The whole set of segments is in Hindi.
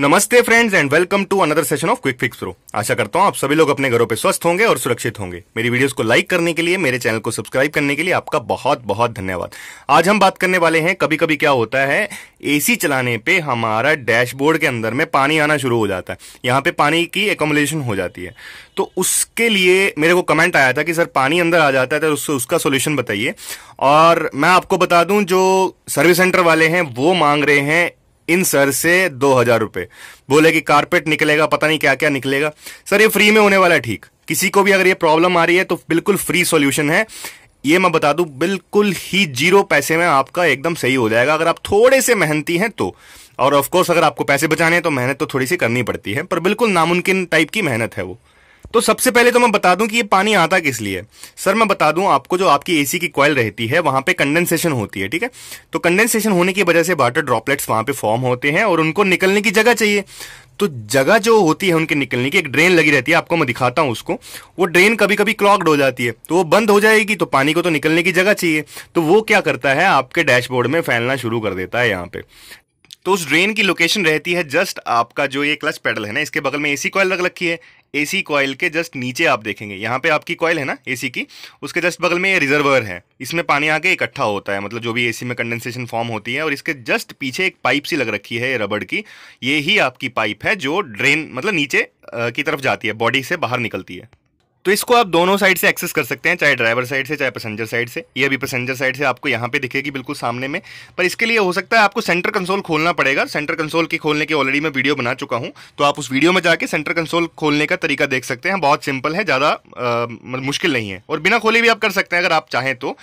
नमस्ते friends and welcome to another session of quick fix pro आशा करता हूं आप सभी लोग अपने घरों पे स्वस्थ होंगे और सुरक्षित होंगे मेरी वीडियोस को लाइक करने के लिए मेरे चैनल को सब्सक्राइब करने के लिए आपका बहुत बहुत धन्यवाद आज हम बात करने वाले हैं कभी कभी क्या होता है एसी चलाने पे हमारा डैशबोर्ड के अंदर में पानी आना शुरू हो जाता है यहाँ पे पानी की एकोमोलेशन हो जाती है तो उसके लिए मेरे को कमेंट आया था कि सर पानी अंदर आ जाता है तो उससे उसका सोल्यूशन बताइए और मैं आपको बता दूं जो सर्विस सेंटर वाले हैं वो मांग रहे हैं इन सर से दो हजार रुपए बोले कि कारपेट निकलेगा पता नहीं क्या क्या निकलेगा सर ये फ्री में होने वाला है ठीक किसी को भी अगर ये प्रॉब्लम आ रही है तो बिल्कुल फ्री सॉल्यूशन है ये मैं बता दूं बिल्कुल ही जीरो पैसे में आपका एकदम सही हो जाएगा अगर आप थोड़े से मेहनती हैं तो और ऑफ कोर्स अगर आपको पैसे बचाने हैं तो मेहनत तो थोड़ी सी करनी पड़ती है पर बिल्कुल नामुमकिन टाइप की मेहनत है वो तो सबसे पहले तो मैं बता दूं कि ये पानी आता किस लिए सर मैं बता दूं आपको जो आपकी एसी की कॉयल रहती है वहां पे कंडेंसेशन होती है ठीक है तो कंडेंसेशन होने की वजह से वाटर ड्रॉपलेट्स वहां पे फॉर्म होते हैं और उनको निकलने की जगह चाहिए तो जगह जो होती है उनके निकलने की एक ड्रेन लगी रहती है आपको मैं दिखाता हूं उसको वो ड्रेन कभी कभी क्लॉक्ड हो जाती है तो वो बंद हो जाएगी तो पानी को तो निकलने की जगह चाहिए तो वो क्या करता है आपके डैशबोर्ड में फैलना शुरू कर देता है यहां पे तो उस ड्रेन की लोकेशन रहती है जस्ट आपका जो ये क्लच पेडल है ना इसके बगल में एसी कॉयल रख रखी है एसी कॉयल के जस्ट नीचे आप देखेंगे यहाँ पे आपकी कॉयल है ना एसी की उसके जस्ट बगल में ये रिजर्वर है इसमें पानी आके इकट्ठा होता है मतलब जो भी एसी में कंडेंसेशन फॉर्म होती है और इसके जस्ट पीछे एक पाइप सी लग रखी है रबड़ की ये ही आपकी पाइप है जो ड्रेन मतलब नीचे की तरफ जाती है बॉडी से बाहर निकलती है तो इसको आप दोनों साइड से एक्सेस कर सकते हैं चाहे ड्राइवर साइड से चाहे पैसेंजर साइड से ये अभी पैसेंजर साइड से आपको यहाँ पे दिखेगी बिल्कुल सामने में पर इसके लिए हो सकता है आपको सेंटर कंसोल खोलना पड़ेगा सेंटर कंसोल की खोलने की ऑलरेडी मैं वीडियो बना चुका हूँ तो आप उस वीडियो में जाकर सेंटर कंसोल खोलने का तरीका देख सकते हैं बहुत सिंपल है ज़्यादा मतलब मुश्किल नहीं है और बिना खोले भी आप कर सकते हैं अगर आप चाहें तो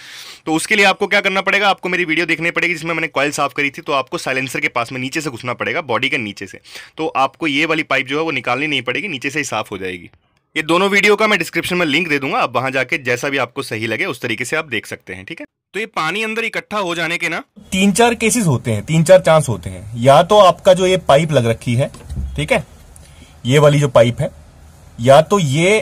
तो उसके लिए आपको क्या करना पड़ेगा आपको मेरी वीडियो देखनी पड़ेगी जिसमें मैंने कॉयल साफ करी थी तो आपको साइलेंसर के पास में नीचे से घुसना पड़ेगा बॉडी के नीचे से तो आपको ये वाली पाइप जो है वो निकालनी नहीं पड़ेगी नीचे से ही साफ हो जाएगी ये दोनों वीडियो का मैं डिस्क्रिप्शन में लिंक दे दूंगा आप वहां जाके जैसा भी आपको सही लगे उस तरीके से आप देख सकते हैं ठीक है तो ये पानी अंदर इकट्ठा हो जाने के ना तीन चार केसेस होते हैं तीन चार चांस होते हैं या तो आपका जो ये पाइप लग रखी है ठीक है ये वाली जो पाइप है या तो ये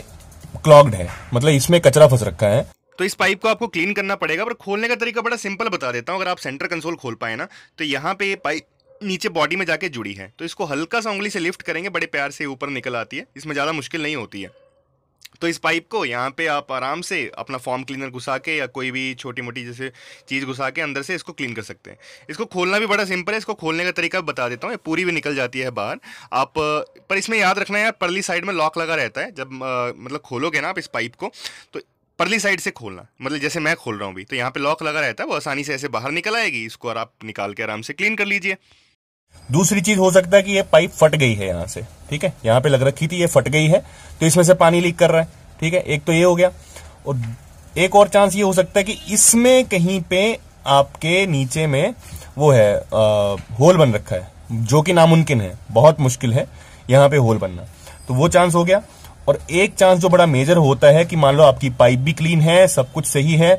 क्लॉग्ड है मतलब इसमें कचरा फंस रखा है तो इस पाइप को आपको क्लीन करना पड़ेगा पर खोलने का तरीका बड़ा सिंपल बता देता हूँ अगर आप सेंटर कंसोल खोल पाए ना तो यहाँ पे ये पाइप नीचे बॉडी में जाके जुड़ी है तो इसको हल्का सा उंगली से लिफ्ट करेंगे बड़े प्यार से ऊपर निकल आती है इसमें ज़्यादा मुश्किल नहीं होती है तो इस पाइप को यहाँ पे आप आराम से अपना फॉर्म क्लीनर घुसा के या कोई भी छोटी मोटी जैसे चीज़ घुसा के अंदर से इसको क्लीन कर सकते हैं इसको खोलना भी बड़ा सिंपल है इसको खोलने का तरीका बता देता हूँ पूरी भी निकल जाती है बाहर आप पर इसमें याद रखना है यार परली साइड में लॉक लगा रहता है जब मतलब खोलोगे ना आप इस पाइप को तो परली साइड से खोलना मतलब जैसे मैं खोल रहा हूँ भी तो यहाँ पर लॉक लगा रहता है वो आसानी से ऐसे बाहर निकल आएगी इसको और आप निकाल के आराम से क्लीन कर लीजिए दूसरी चीज हो सकता है कि ये पाइप फट गई है यहां से ठीक है यहां पे लग रखी थी ये फट गई है तो इसमें से पानी लीक कर रहा है ठीक है एक तो ये हो गया और एक और चांस ये हो सकता है कि इसमें कहीं पे आपके नीचे में वो है आ, होल बन रखा है जो कि नामुमकिन है बहुत मुश्किल है यहाँ पे होल बनना तो वो चांस हो गया और एक चांस जो बड़ा मेजर होता है कि मान लो आपकी पाइप भी क्लीन है सब कुछ सही है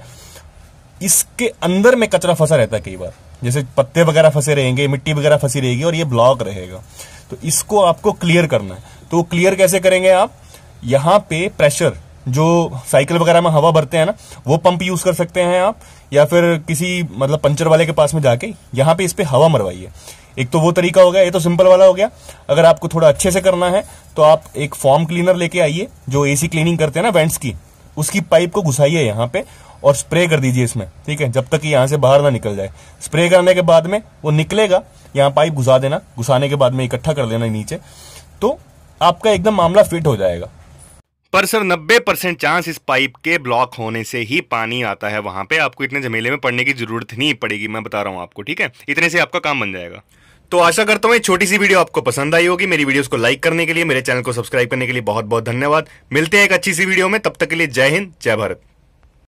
इसके अंदर में कचरा फंसा रहता है कई बार जैसे पत्ते वगैरह फंसे रहेंगे मिट्टी वगैरह फंसी रहेगी और ये ब्लॉक रहेगा तो इसको आपको क्लियर करना है तो क्लियर कैसे करेंगे आप यहाँ पे प्रेशर जो साइकिल वगैरह में हवा भरते हैं ना वो पंप यूज कर सकते हैं आप या फिर किसी मतलब पंचर वाले के पास में जाके यहाँ पे इस पर हवा मरवाइए एक तो वो तरीका हो गया ये तो सिंपल वाला हो गया अगर आपको थोड़ा अच्छे से करना है तो आप एक फॉर्म क्लीनर लेके आइए जो एसी क्लीनिंग करते हैं ना वेंट्स की उसकी पाइप को घुसाइए यहाँ पे और स्प्रे कर दीजिए इसमें ठीक है जब तक यहाँ से बाहर ना निकल जाए स्प्रे करने के बाद में वो निकलेगा यहाँ पाइप घुसा देना घुसाने के बाद में इकट्ठा कर देना नीचे तो आपका एकदम मामला फिट हो जाएगा पर सर 90 परसेंट चांस इस पाइप के ब्लॉक होने से ही पानी आता है वहां पे आपको इतने झमेले में पड़ने की जरूरत नहीं पड़ेगी मैं बता रहा हूँ आपको ठीक है इतने से आपका काम बन जाएगा तो आशा करता हूँ छोटी सी वीडियो आपको पसंद आई होगी मेरी वीडियोस को लाइक करने के लिए मेरे चैनल को सब्सक्राइब करने के लिए बहुत बहुत धन्यवाद मिलते हैं एक अच्छी सी वीडियो में तब तक के लिए जय हिंद जय भारत